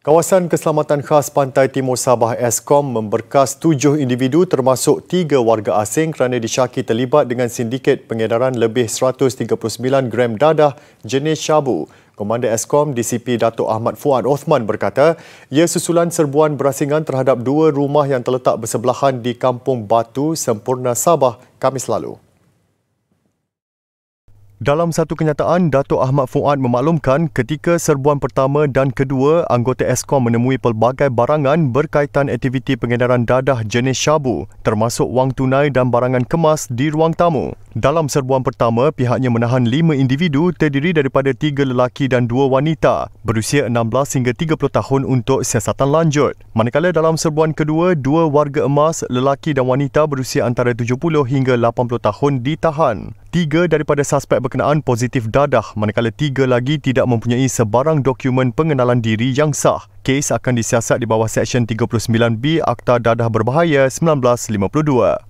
Kawasan Keselamatan Khas Pantai Timur Sabah Eskom memberkas tujuh individu termasuk tiga warga asing kerana disyaki terlibat dengan sindiket pengedaran lebih 139 gram dadah jenis syabu. Komander Eskom DCP Datuk Ahmad Fuad Othman berkata, ia susulan serbuan berasingan terhadap dua rumah yang terletak bersebelahan di Kampung Batu Sempurna Sabah Kamis lalu. Dalam satu kenyataan, Dato' Ahmad Fuad memaklumkan ketika serbuan pertama dan kedua, anggota Eskom menemui pelbagai barangan berkaitan aktiviti pengedaran dadah jenis syabu termasuk wang tunai dan barangan kemas di ruang tamu. Dalam serbuan pertama, pihaknya menahan lima individu terdiri daripada tiga lelaki dan dua wanita berusia 16 hingga 30 tahun untuk siasatan lanjut. Manakala dalam serbuan kedua, dua warga emas, lelaki dan wanita berusia antara 70 hingga 80 tahun ditahan. Tiga daripada suspek berkenaan positif dadah manakala tiga lagi tidak mempunyai sebarang dokumen pengenalan diri yang sah. Kes akan disiasat di bawah Seksyen 39B Akta Dadah Berbahaya 1952.